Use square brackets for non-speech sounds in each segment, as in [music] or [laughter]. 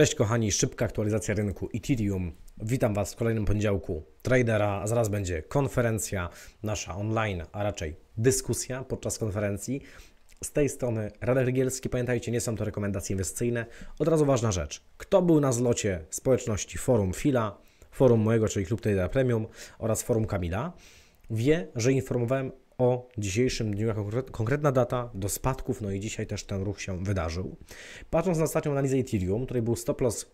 Cześć kochani, szybka aktualizacja rynku Ethereum. Witam Was w kolejnym poniedziałku Tradera, a zaraz będzie konferencja nasza online, a raczej dyskusja podczas konferencji. Z tej strony Radek Rygielski, pamiętajcie, nie są to rekomendacje inwestycyjne. Od razu ważna rzecz. Kto był na zlocie społeczności Forum Fila, Forum mojego, czyli Klub Tradera Premium oraz Forum Kamila, wie, że informowałem o dzisiejszym dniu, jako konkretna data do spadków, no i dzisiaj też ten ruch się wydarzył. Patrząc na ostatnią analizę Ethereum, której był stop loss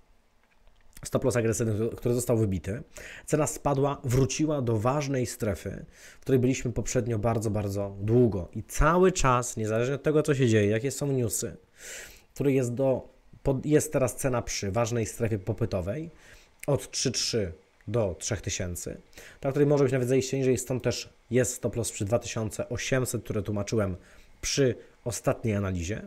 stop loss agresywny, który został wybity, cena spadła, wróciła do ważnej strefy, w której byliśmy poprzednio bardzo, bardzo długo. I cały czas, niezależnie od tego, co się dzieje, jakie są newsy, który jest, do, jest teraz cena przy ważnej strefie popytowej od 3,3 do 3000, na której może być nawet zejście niżej, stąd też jest stop loss przy 2800, które tłumaczyłem przy ostatniej analizie.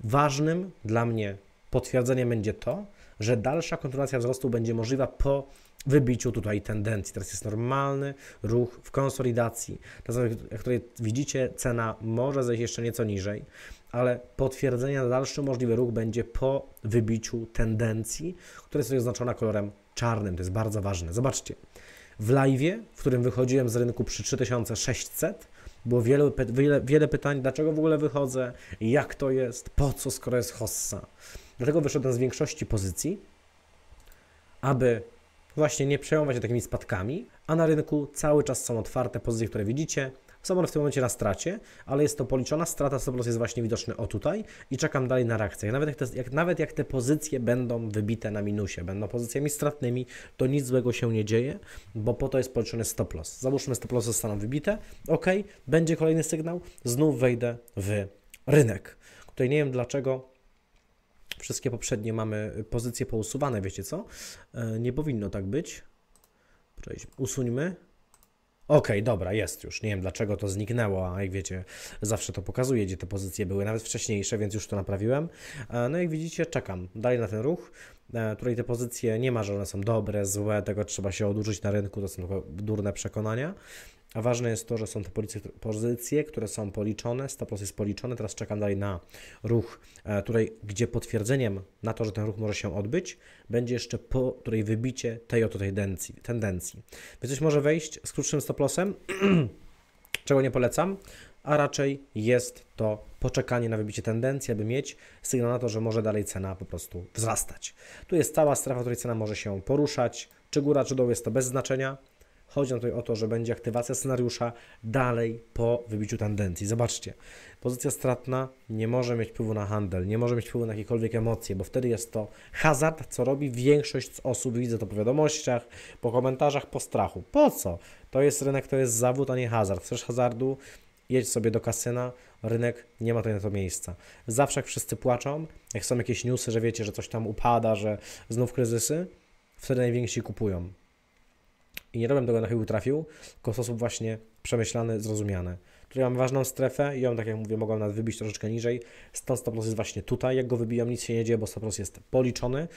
Ważnym dla mnie potwierdzeniem będzie to, że dalsza kontynuacja wzrostu będzie możliwa po wybiciu tutaj tendencji. Teraz jest normalny ruch w konsolidacji. Natomiast, jak tutaj widzicie, cena może zejść jeszcze nieco niżej, ale potwierdzenie na dalszy możliwy ruch będzie po wybiciu tendencji, która jest oznaczona kolorem czarnym. To jest bardzo ważne. Zobaczcie, w live, w którym wychodziłem z rynku przy 3600, było wiele, wiele, wiele pytań, dlaczego w ogóle wychodzę, jak to jest, po co, skoro jest hossa. Dlatego wyszedłem z większości pozycji, aby właśnie nie przejmować się takimi spadkami, a na rynku cały czas są otwarte pozycje, które widzicie, Samor w tym momencie na stracie, ale jest to policzona strata, stop jest właśnie widoczny o tutaj i czekam dalej na reakcję. Nawet jak, te, jak, nawet jak te pozycje będą wybite na minusie, będą pozycjami stratnymi, to nic złego się nie dzieje, bo po to jest policzony stop loss. Załóżmy stop loss zostaną wybite, ok, będzie kolejny sygnał, znów wejdę w rynek. Tutaj nie wiem dlaczego wszystkie poprzednie mamy pozycje pousuwane, wiecie co? E, nie powinno tak być. Usuńmy. Okej, okay, dobra, jest już. Nie wiem dlaczego to zniknęło, a jak wiecie, zawsze to pokazuje, gdzie te pozycje były, nawet wcześniejsze, więc już to naprawiłem. E, no jak widzicie, czekam dalej na ten ruch. E, tutaj te pozycje nie ma, że one są dobre, złe, tego trzeba się odurzyć na rynku, to są tylko durne przekonania. A ważne jest to, że są te pozycje, które są policzone, stop loss jest policzony, teraz czekam dalej na ruch, e, tutaj, gdzie potwierdzeniem na to, że ten ruch może się odbyć, będzie jeszcze po której wybicie tej oto tendencji. tendencji. Więc coś może wejść z krótszym stop lossem, [clears throat] czego nie polecam, a raczej jest to poczekanie na wybicie tendencji, aby mieć sygnał na to, że może dalej cena po prostu wzrastać. Tu jest cała strefa, w której cena może się poruszać, czy góra, czy dół jest to bez znaczenia, Chodzi nam tutaj o to, że będzie aktywacja scenariusza dalej po wybiciu tendencji. Zobaczcie, pozycja stratna nie może mieć wpływu na handel, nie może mieć wpływu na jakiekolwiek emocje, bo wtedy jest to hazard, co robi większość z osób. Widzę to po wiadomościach, po komentarzach, po strachu. Po co? To jest rynek, to jest zawód, a nie hazard. Chcesz hazardu? jedź sobie do kasyna, rynek nie ma tutaj na to miejsca. Zawsze jak wszyscy płaczą, jak są jakieś newsy, że wiecie, że coś tam upada, że znów kryzysy, wtedy najwięksi kupują. I nie robię tego na chwilę trafił, tylko w sposób właśnie przemyślany, zrozumiany. Tutaj mam ważną strefę i ją, tak jak mówię, mogłem nawet wybić troszeczkę niżej. Stąd stop loss jest właśnie tutaj. Jak go wybijam, nic się nie dzieje, bo stop loss jest policzony.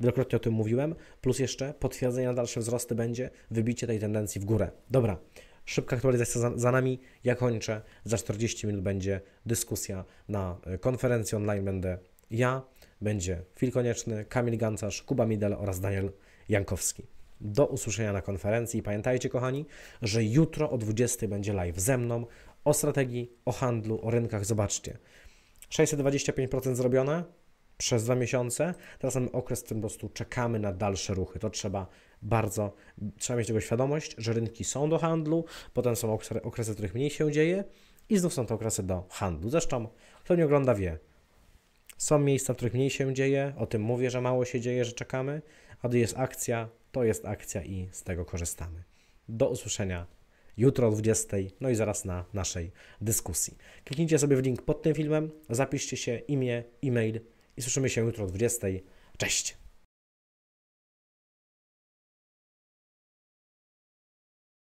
Wielokrotnie o tym mówiłem. Plus jeszcze potwierdzenie na dalsze wzrosty będzie wybicie tej tendencji w górę. Dobra, szybka aktualizacja za, za, nami. Ja kończę. Za 40 minut będzie dyskusja na e, konferencji online. Będę ja, będzie Fil Konieczny, Kamil Gancarz, Kuba Midel oraz Daniel Jankowski. Do usłyszenia na konferencji. Pamiętajcie, kochani, że jutro o 20 będzie live ze mną o strategii, o handlu, o rynkach. Zobaczcie. 625% zrobione przez dwa miesiące. Teraz mamy okres, w którym po prostu czekamy na dalsze ruchy. To trzeba bardzo, trzeba mieć tego świadomość, że rynki są do handlu, potem są okresy, w których mniej się dzieje i znów są to okresy do handlu. Zresztą, kto mnie ogląda, wie. Są miejsca, w których mniej się dzieje, o tym mówię, że mało się dzieje, że czekamy, a gdy jest akcja, to jest akcja i z tego korzystamy. Do usłyszenia jutro o 20, no i zaraz na naszej dyskusji. Kliknijcie sobie w link pod tym filmem, zapiszcie się imię, e-mail i słyszymy się jutro o 20. Cześć!